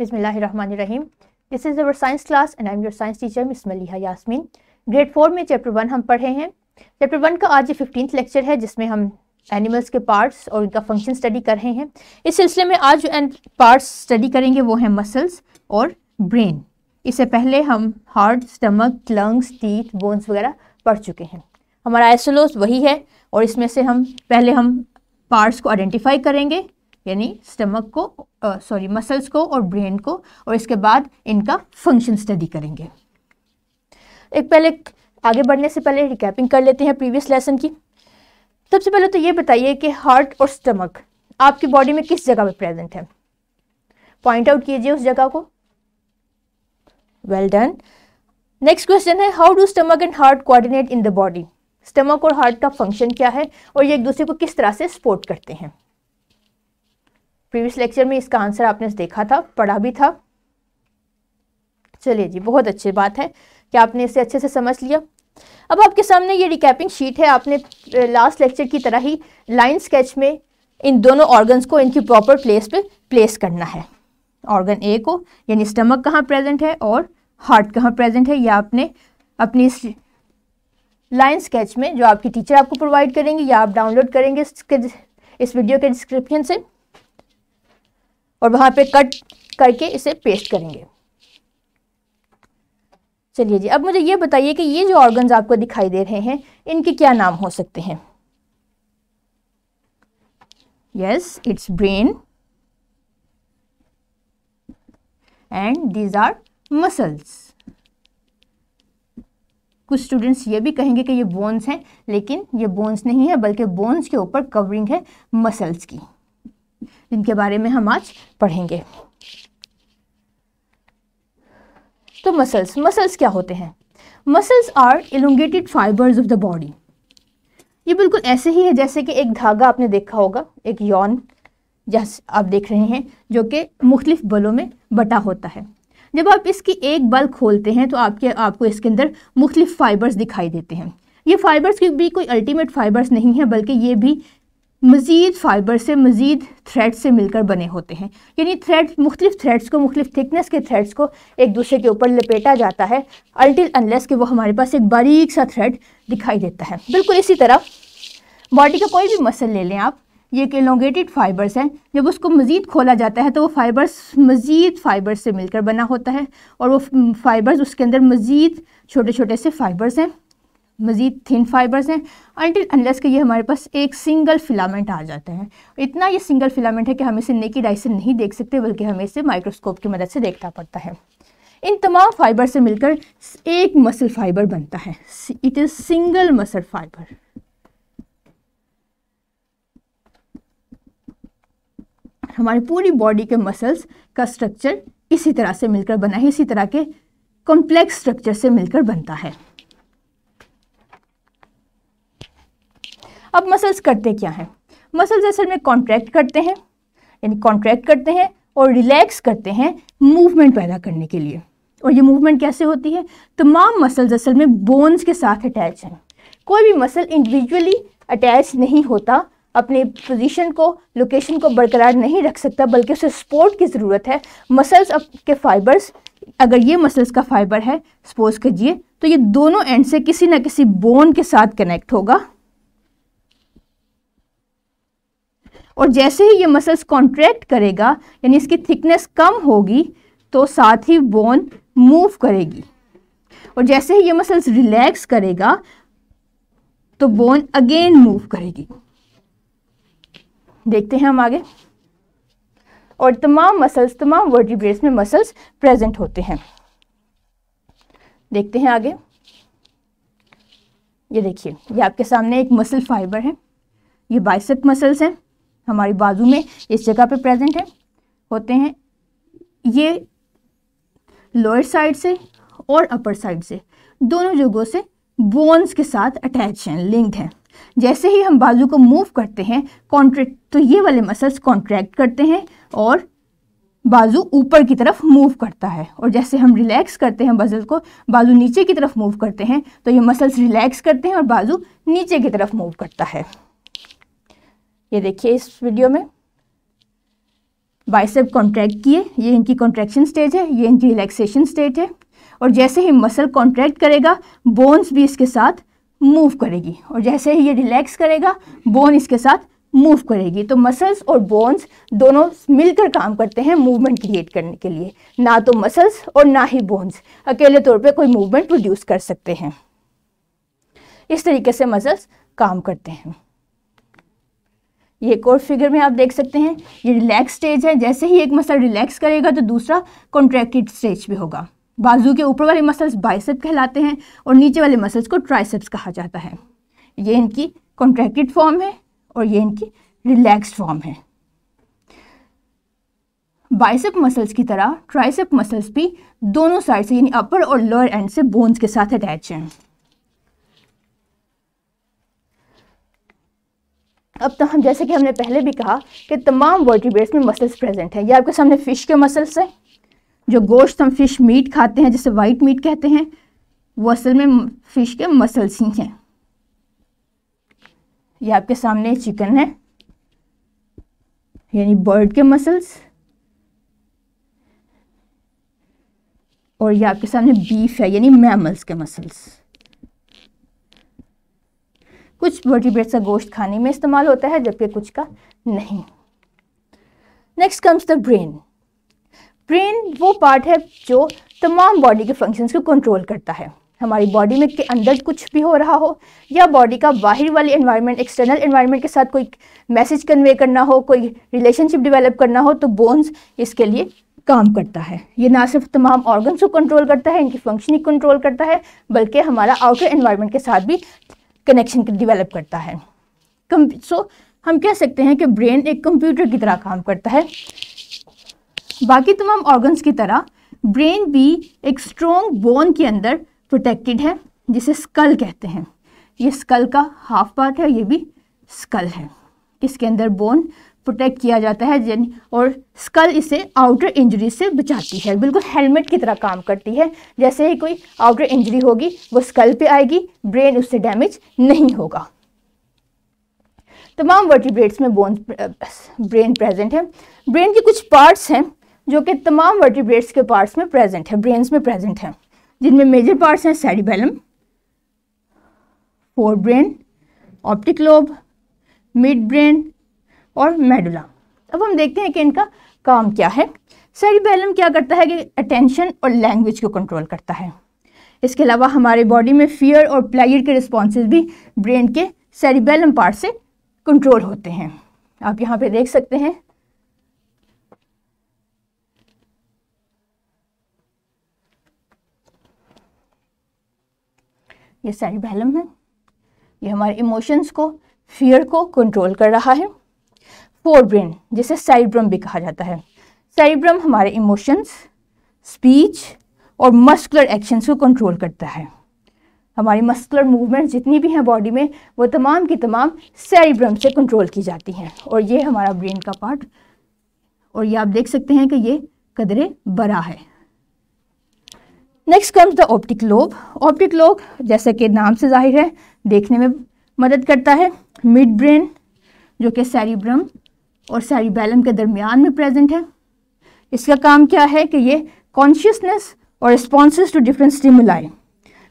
बिसमीम this is our science class and I am your science teacher miss Maliha Yasmeen grade four में chapter one हम पढ़े हैं chapter one का आज ये फिफ्टीन लेक्चर है जिसमें हम एनिमल्स के पार्ट्स और उनका फंक्शन स्टडी कर रहे हैं इस सिलसिले में आज जो पार्ट्स स्टडी करेंगे वो हैं मसल्स और ब्रेन इससे पहले हम heart stomach lungs teeth bones वगैरह पढ़ चुके हैं हमारा एसोलोस वही है और इसमें से हम पहले हम पार्ट्स को आइडेंटिफाई करेंगे यानी स्टमक को सॉरी मसल्स को और ब्रेन को और इसके बाद इनका फंक्शन स्टडी करेंगे एक पहले आगे बढ़ने से पहले रिकैपिंग कर लेते हैं प्रीवियस लेसन की सबसे पहले तो ये बताइए कि हार्ट और स्टमक आपकी बॉडी में किस जगह पर प्रेजेंट है पॉइंट आउट कीजिए उस जगह को वेल डन नेक्स्ट क्वेश्चन है how do stomach and heart coordinate in the body stomach और हार्ट का फंक्शन क्या है और ये एक दूसरे को किस तरह से सपोर्ट करते हैं प्रीवियस लेक्चर में इसका आंसर आपने देखा था पढ़ा भी था चलिए जी बहुत अच्छी बात है कि आपने इसे अच्छे से समझ लिया अब आपके सामने ये रिकैपिंग शीट है आपने लास्ट लेक्चर की तरह ही लाइन स्केच में इन दोनों ऑर्गन्स को इनकी प्रॉपर प्लेस पे प्लेस करना है ऑर्गन ए को यानी स्टमक कहाँ प्रेजेंट है और हार्ट कहाँ प्रेजेंट है या आपने अपनी इस लाइन स्केच में जो आपकी टीचर आपको प्रोवाइड करेंगे या आप डाउनलोड करेंगे इस वीडियो के डिस्क्रिप्शन से और वहां पे कट करके इसे पेस्ट करेंगे चलिए जी अब मुझे ये बताइए कि ये जो ऑर्गन्स आपको दिखाई दे रहे हैं इनके क्या नाम हो सकते हैं yes it's brain and these are muscles कुछ स्टूडेंट्स ये भी कहेंगे कि ये बोन्स हैं लेकिन ये बोन्स नहीं है बल्कि बोन्स के ऊपर कवरिंग है मसल्स की जिनके बारे में हम आज पढ़ेंगे तो मसल्स मसल्स क्या होते हैं muscles are elongated fibres of the body ये बिल्कुल ऐसे ही है जैसे कि एक धागा आपने देखा होगा एक यौन जैस आप देख रहे हैं जो कि मुख्तलिफ बलों में बटा होता है जब आप इसकी एक बल खोलते हैं तो आपके आपको इसके अंदर मुख्तलिफ फाइबर्स दिखाई देते हैं ये फाइबर्स की भी कोई अल्टीमेट फाइबर्स नहीं है बल्कि ये भी मज़ीद फाइबर से मज़ीद थ्रेड से मिलकर बने होते हैं यानी थ्रेड मुख्तलिफ थ्रेड्स को मुख्तलिफ थिकनेस के थ्रेड्स को एक दूसरे के ऊपर लपेटा जाता है अल्टिल अनलेस के वो हमारे पास एक बारीक सा थ्रेड दिखाई देता है बिल्कुल इसी तरह बॉडी का कोई भी मसल ले लें आप ये एक एलोंगेटेड फाइबर्स हैं जब उसको मज़ीद खोला जाता है तो वो फाइबर्स मज़ीद फाइबर्स से मिलकर बना होता है और वो फाइबर्स उसके अंदर मज़ीद छोटे छोटे से फाइबर्स हैं मज़ीद थिन फाइबर्स हैं अनटिल अनलेस के ये हमारे पास एक सिंगल फिलामेंट आ जाता है इतना ये सिंगल फिलामेंट है कि हम इसे नेकी डाई से नहीं देख सकते बल्कि हमें इसे माइक्रोस्कोप की मदद से देखना पड़ता है इन तमाम फाइबर से मिलकर एक मसल फाइबर बनता है it is single muscle fibre हमारी पूरी बॉडी के मसल्स का स्ट्रक्चर इसी तरह से मिलकर बना है इसी तरह के कॉम्प्लेक्स स्ट्रक्चर से मिलकर बनता है अब मसल्स करते क्या हैं मसल्स असल में कॉन्ट्रैक्ट करते हैं यानी कॉन्ट्रैक्ट करते हैं और रिलैक्स करते हैं मूवमेंट पैदा करने के लिए और ये मूवमेंट कैसे होती है तमाम मसल्स असल में बोन्स के साथ अटैच हैं कोई भी मसल इंडिविजुअली अटैच नहीं होता अपने पोजीशन को लोकेशन को बरकरार नहीं रख सकता बल्कि उसे सपोर्ट की ज़रूरत है मसल्स के फाइबर्स अगर ये मसल्स का फाइबर है सपोज कीजिए तो ये दोनों एंड से किसी न किसी बोन के साथ कनेक्ट होगा और जैसे ही ये मसल्स कॉन्ट्रैक्ट करेगा यानी इसकी थिकनेस कम होगी तो साथ ही बोन मूव करेगी और जैसे ही ये मसल्स रिलैक्स करेगा तो बोन अगेन मूव करेगी देखते हैं हम आगे और तमाम मसल्स तमाम वर्टिब्रेट्स में मसल्स प्रेजेंट होते हैं देखते हैं आगे ये देखिए ये आपके सामने एक मसल फाइबर है ये बाइसेप मसल्स हैं हमारी बाजू में इस जगह पे प्रेजेंट है होते हैं ये लोअर साइड से और अपर साइड से दोनों जगहों से बोन्स के साथ अटैच हैं लिंक्ड हैं जैसे ही हम बाजू को मूव करते हैं कॉन्ट्रैक्ट तो ये वाले मसल्स कॉन्ट्रैक्ट करते हैं और बाजू ऊपर की तरफ मूव करता है और जैसे हम रिलैक्स करते हैं मसल को बाजू नीचे की तरफ मूव करते हैं तो ये मसल्स रिलैक्स करते हैं और बाजू नीचे की तरफ मूव करता है ये देखिए इस वीडियो में बाइसेप कॉन्ट्रैक्ट किए ये इनकी कॉन्ट्रैक्शन स्टेज है ये इनकी रिलैक्सेशन स्टेज है और जैसे ही मसल कॉन्ट्रैक्ट करेगा बोन्स भी इसके साथ मूव करेगी और जैसे ही ये रिलैक्स करेगा बोन इसके साथ मूव करेगी तो मसल्स और बोन्स दोनों मिलकर काम करते हैं मूवमेंट क्रिएट करने के लिए ना तो मसल्स और ना ही बोन्स अकेले तौर पे कोई मूवमेंट प्रोड्यूस कर सकते हैं इस तरीके से मसल्स काम करते हैं ये एक और फिगर में आप देख सकते हैं ये रिलैक्स स्टेज है जैसे ही एक मसल रिलैक्स करेगा तो दूसरा कॉन्ट्रैक्टेड स्टेज भी होगा बाजू के ऊपर वाले मसल्स बाइसेप कहलाते हैं और नीचे वाले मसल्स को ट्राइसेप्स कहा जाता है ये इनकी कॉन्ट्रैक्टेड फॉर्म है और ये इनकी रिलैक्स फॉर्म है बाइसेप मसल्स की तरह ट्राइसेप मसल्स भी दोनों साइड से यानी अपर और लोअर एंड से बोन्स के साथ अटैच हैं अब तो हम जैसे कि हमने पहले भी कहा कि तमाम वर्टिब्रेट्स में मसल्स प्रेजेंट हैं ये आपके सामने फ़िश के मसल्स हैं जो गोश्त हम फिश मीट खाते हैं जैसे वाइट मीट कहते हैं वो असल में फ़िश के मसल्स ही हैं ये आपके सामने चिकन है यानी बर्ड के मसल्स और ये आपके सामने बीफ है यानी मैमल्स के मसल्स कुछ वर्टिब्रेट्स का गोश्त खाने में इस्तेमाल होता है जबकि कुछ का नहीं next comes the brain brain वो पार्ट है जो तमाम बॉडी के फंक्शंस को कंट्रोल करता है हमारी बॉडी में के अंदर कुछ भी हो रहा हो या बॉडी का बाहर वाले इन्वायरमेंट एक्सटर्नल एनवायरनमेंट के साथ कोई मैसेज कन्वे करना हो कोई रिलेशनशिप डेवलप करना हो तो बोन्स इसके लिए काम करता है ये ना सिर्फ तमाम ऑर्गन्स को कंट्रोल करता है इनकी फंक्शनिंग कंट्रोल करता है बल्कि हमारा आउटर इन्वायरमेंट के साथ भी कनेक्शन डिवेलप करता है सो so, हम कह सकते हैं कि ब्रेन एक कंप्यूटर की तरह काम करता है बाकी तमाम ऑर्गन्स की तरह ब्रेन भी एक स्ट्रॉन्ग बोन के अंदर प्रोटेक्टेड है जिसे स्कल कहते हैं ये स्कल का हाफ पार्ट है ये भी स्कल है इसके अंदर बोन प्रोटेक्ट किया जाता है और स्कल इसे आउटर इंजरी से बचाती है बिल्कुल हेलमेट की तरह काम करती है जैसे ही कोई आउटर इंजरी होगी वो स्कल पे आएगी ब्रेन उससे डैमेज नहीं होगा तमाम वर्टिब्रेट्स में बोन ब्रेन प्रेजेंट है ब्रेन के कुछ पार्ट्स हैं जो कि तमाम वर्टिब्रेट्स के पार्ट्स में प्रेजेंट है ब्रेन्स में प्रेजेंट है जिनमें मेजर पार्ट्स हैं cerebellum fore brain optic lobe mid brain और मेडुला अब हम देखते हैं कि इनका काम क्या है सेरिबेलम क्या करता है कि अटेंशन और लैंग्वेज को कंट्रोल करता है इसके अलावा हमारे बॉडी में फियर और प्लेजर के रिस्पॉन्सेज भी ब्रेन के सेरिबेलम पार्ट से कंट्रोल होते हैं आप यहाँ पे देख सकते हैं ये सेरिबेलम है ये हमारे इमोशंस को फियर को कंट्रोल कर रहा है फोर ब्रेन जिसे साइब्रम भी कहा जाता है साइब्रम हमारे इमोशंस स्पीच और मस्कुलर एक्शंस को कंट्रोल करता है हमारी मस्कुलर मूवमेंट जितनी भी हैं बॉडी में वो तमाम की तमाम सेरिब्रम से कंट्रोल की जाती हैं और ये हमारा ब्रेन का पार्ट और ये आप देख सकते हैं कि ये कदरे बड़ा है next comes the optic lobe optic lobe जैसा कि नाम से जाहिर है देखने में मदद करता है मिड ब्रेन जो कि सेरिब्रम और सेरिबैलम के दरमियान में प्रेजेंट है इसका काम क्या है कि ये कॉन्शियसनेस और रिस्पॉन्स टू डिफरेंट स्टिमुलाई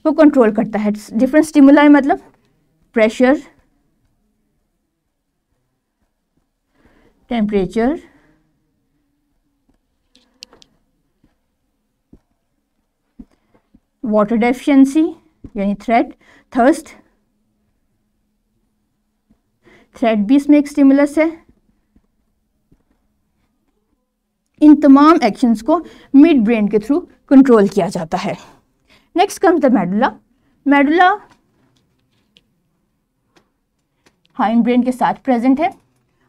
को कंट्रोल करता है डिफरेंट स्टिमुलाई मतलब प्रेशर टेम्परेचर वाटर डेफिशिएंसी यानी थ्रेड थर्स्ट थ्रेड भी इसमें एक स्टिमुलस है इन तमाम एक्शंस को मिड ब्रेन के थ्रू कंट्रोल किया जाता है next comes the medulla medulla hind brain के साथ प्रेजेंट है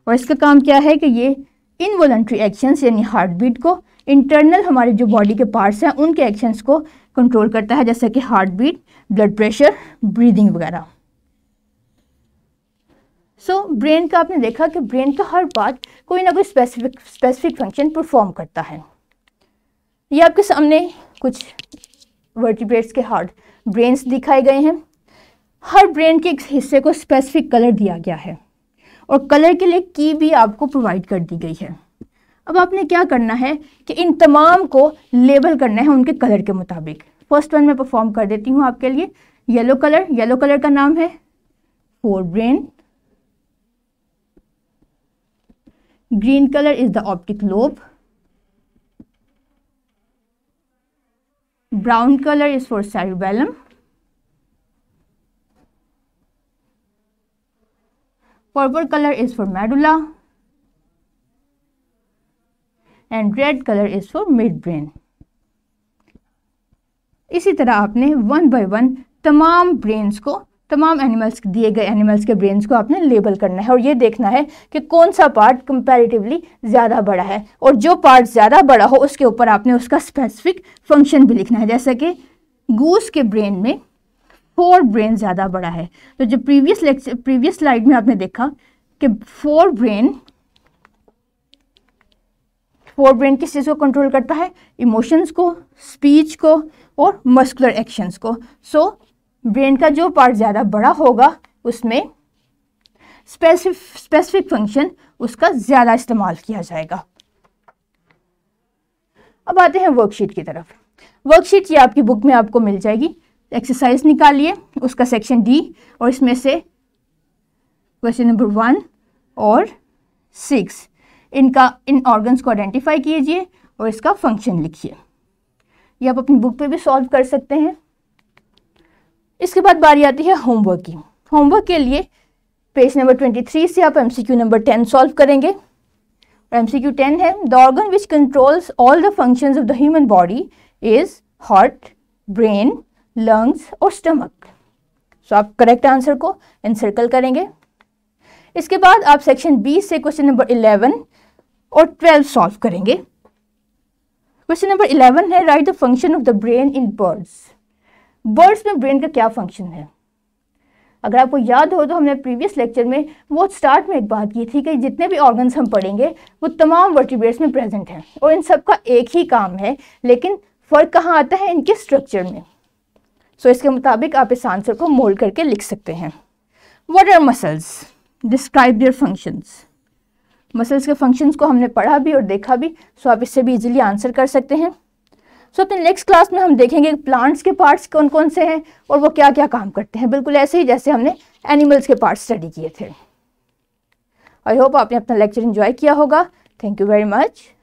और इसका काम क्या है कि ये इनवॉलेंट्री एक्शंस यानी हार्ट बीट को इंटरनल हमारे जो बॉडी के पार्ट्स हैं उनके एक्शंस को कंट्रोल करता है जैसे कि heart beat blood pressure breathing वगैरह सो so, ब्रेन का आपने देखा कि ब्रेन का तो हर पार्ट कोई ना कोई स्पेसिफिक स्पेसिफिक फंक्शन परफॉर्म करता है ये आपके सामने कुछ वर्टिब्रेट्स के हार्ड ब्रेन्स दिखाए गए हैं हर ब्रेन के एक हिस्से को स्पेसिफिक कलर दिया गया है और कलर के लिए की भी आपको प्रोवाइड कर दी गई है अब आपने क्या करना है कि इन तमाम को लेबल करना है उनके कलर के मुताबिक फर्स्ट वन मैं परफॉर्म कर देती हूँ आपके लिए येलो कलर येलो कलर का नाम है fore brain green color is the optic lobe brown color is for cerebellum purple color is for medulla and red colour is for mid brain इसी तरह आपने वन बाय वन तमाम brains को तमाम animals दिए गए एनिमल्स के brains को आपने लेबल करना है और ये देखना है कि कौन सा पार्ट कंपैरेटिवली ज़्यादा बड़ा है और जो पार्ट ज़्यादा बड़ा हो उसके ऊपर आपने उसका स्पेसिफिक फंक्शन भी लिखना है जैसा कि गूस के ब्रेन में फोर ब्रेन ज़्यादा बड़ा है तो जो प्रीवियस लेक्चर प्रीवियस स्लाइड में आपने देखा कि फोर ब्रेन फोर ब्रेन किस चीज़ को कंट्रोल करता है इमोशंस को स्पीच को और मस्कुलर एक्शंस को सो so, ब्रेन का जो पार्ट ज़्यादा बड़ा होगा उसमें स्पेसिफ स्पेसिफिक फंक्शन उसका ज़्यादा इस्तेमाल किया जाएगा अब आते हैं वर्कशीट की तरफ वर्कशीट ये आपकी बुक में आपको मिल जाएगी एक्सरसाइज निकालिए उसका सेक्शन डी और इसमें से क्वेश्चन नंबर वन और सिक्स इनका इन ऑर्गन्स को आइडेंटिफाई कीजिए और इसका फंक्शन लिखिए ये आप अपनी बुक पे भी सॉल्व कर सकते हैं इसके बाद बारी आती है होमवर्क की होमवर्क के लिए पेज नंबर ट्वेंटी थ्री से आप एमसीक्यू नंबर टेन सॉल्व करेंगे और एमसीक्यू टेन है the organ which controls all the functions of the human body is heart brain lungs और स्टमक सो आप करेक्ट आंसर को एनसर्कल करेंगे इसके बाद आप सेक्शन बी से क्वेश्चन नंबर इलेवन और ट्वेल्व सॉल्व करेंगे क्वेश्चन नंबर इलेवन है write the function of the brain in birds birds में ब्रेन का क्या फंक्शन है अगर आपको याद हो तो हमने प्रीवियस लेक्चर में वो स्टार्ट में एक बात की थी कि जितने भी ऑर्गन्स हम पढ़ेंगे वो तमाम वर्टिब्रेट्स में प्रेजेंट हैं और इन सब का एक ही काम है लेकिन फ़र्क कहाँ आता है इनके स्ट्रक्चर में सो so, इसके मुताबिक आप इस आंसर को मोल्ड करके लिख सकते हैं what are muscles describe their functions muscles के फंक्शंस को हमने पढ़ा भी और देखा भी सो so आप इससे भी इजीली आंसर कर सकते हैं सो अपने नेक्स्ट क्लास में हम देखेंगे प्लांट्स के पार्ट्स कौन कौन से हैं और वो क्या क्या काम करते हैं बिल्कुल ऐसे ही जैसे हमने एनिमल्स के पार्ट्स स्टडी किए थे आई होप आपने अपना लेक्चर इन्जॉय किया होगा थैंक यू वेरी मच